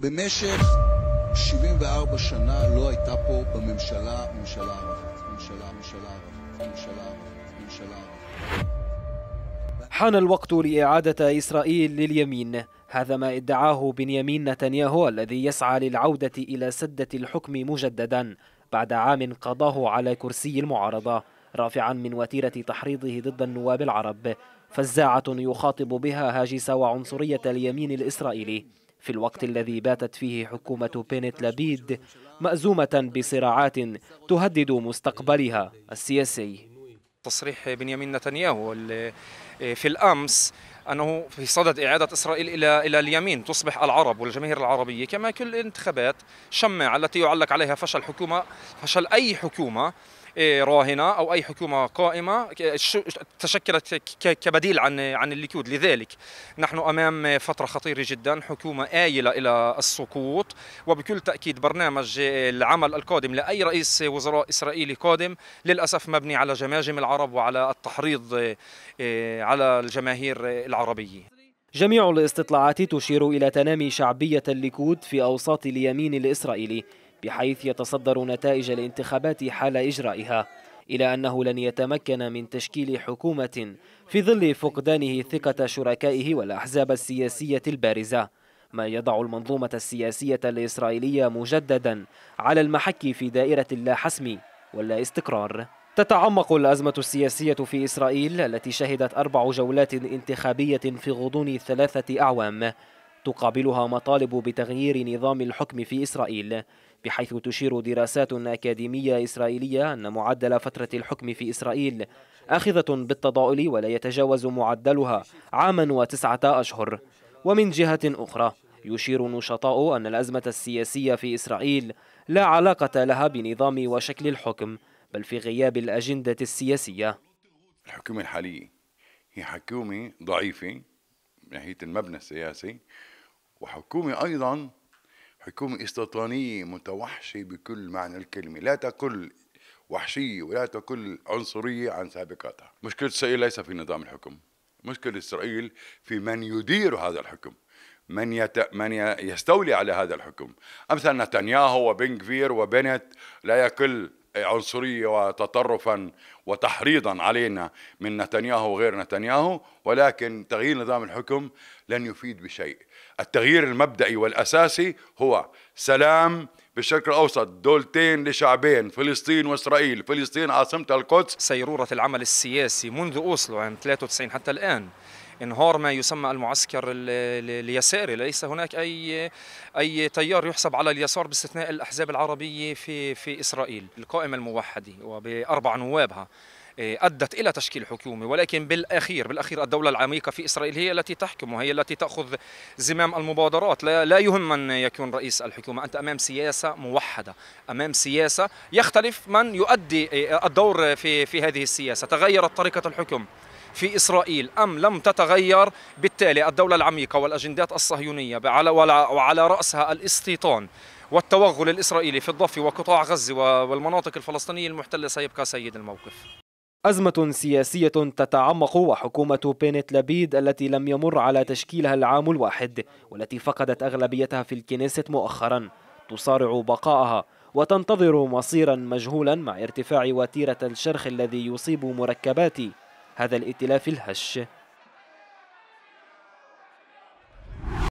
במשך 74 שנה לא הייתה פה בממשלה ממשלה ערבית. ממשלה, ממשלה ערבית. ממשלה ערבית. ממשלה ערבית. حان الوقت لإعادة إسرائيل لليمين هذا ما ادعاه بنيامين نتنياهو الذي يسعى للعودة إلى سدة الحكم مجددا بعد عام قضاه على كرسي المعارضة رافعا من وتيرة تحريضه ضد النواب العرب فزاعة يخاطب بها هاجس وعنصرية اليمين الإسرائيلي في الوقت الذي باتت فيه حكومة بينيت لبيد مأزومة بصراعات تهدد مستقبلها السياسي تصريح بنيامين نتنياهو في الأمس أنه في صدد إعادة إسرائيل إلى إلى اليمين تصبح العرب والجماهير العربية كما كل الانتخابات شماعة التي يعلق عليها فشل حكومة فشل أي حكومة راهنه او اي حكومه قائمه تشكلت كبديل عن عن الليكود لذلك نحن امام فتره خطيره جدا حكومه آيله الى السقوط وبكل تاكيد برنامج العمل القادم لاي رئيس وزراء اسرائيلي قادم للاسف مبني على جماجم العرب وعلى التحريض آه، على الجماهير العربيه جميع الاستطلاعات تشير إلى تنامي شعبية الليكود في أوساط اليمين الإسرائيلي بحيث يتصدر نتائج الانتخابات حال إجرائها إلى أنه لن يتمكن من تشكيل حكومة في ظل فقدانه ثقة شركائه والأحزاب السياسية البارزة ما يضع المنظومة السياسية الإسرائيلية مجددا على المحك في دائرة اللا حسم واللا استقرار تتعمق الأزمة السياسية في إسرائيل التي شهدت أربع جولات انتخابية في غضون ثلاثة أعوام تقابلها مطالب بتغيير نظام الحكم في إسرائيل بحيث تشير دراسات أكاديمية إسرائيلية أن معدل فترة الحكم في إسرائيل آخذة بالتضاؤل ولا يتجاوز معدلها عاما وتسعة أشهر ومن جهة أخرى يشير نشطاء أن الأزمة السياسية في إسرائيل لا علاقة لها بنظام وشكل الحكم بل في غياب الأجندة السياسية الحكومة الحالية هي حكومة ضعيفة من ناحية المبنى السياسي وحكومة أيضا حكومة استيطانية متوحشة بكل معنى الكلمة لا تقل وحشية ولا تقل عنصرية عن سابقاتها مشكلة إسرائيل ليس في نظام الحكم مشكلة إسرائيل في من يدير هذا الحكم من يت... من يستولي على هذا الحكم امثال نتنياهو وبنكفير وبنت لا يقل عنصرية وتطرفا وتحريضا علينا من نتنياهو وغير نتنياهو ولكن تغيير نظام الحكم لن يفيد بشيء التغيير المبدئي والأساسي هو سلام بالشرق الأوسط دولتين لشعبين فلسطين وإسرائيل فلسطين عاصمتها القدس سيرورة العمل السياسي منذ أوسلو عام 93 حتى الآن انهار ما يسمى المعسكر اليساري ليس هناك اي اي تيار يحسب على اليسار باستثناء الاحزاب العربيه في في اسرائيل القائمه الموحده وباربع نوابها آه، أدت إلى تشكيل حكومة ولكن بالأخير بالأخير الدولة العميقة في إسرائيل هي التي تحكم وهي التي تأخذ زمام المبادرات لا, يهم من يكون رئيس الحكومة أنت أمام سياسة موحدة أمام سياسة يختلف من يؤدي آه، الدور في, في هذه السياسة تغيرت طريقة الحكم في إسرائيل أم لم تتغير بالتالي الدولة العميقة والأجندات الصهيونية وعلى رأسها الاستيطان والتوغل الإسرائيلي في الضفة وقطاع غزة والمناطق الفلسطينية المحتلة سيبقى سيد الموقف أزمة سياسية تتعمق وحكومة بينيت لبيد التي لم يمر على تشكيلها العام الواحد والتي فقدت أغلبيتها في الكنيسة مؤخرا تصارع بقائها وتنتظر مصيرا مجهولا مع ارتفاع وتيرة الشرخ الذي يصيب مركبات هذا الائتلاف الهش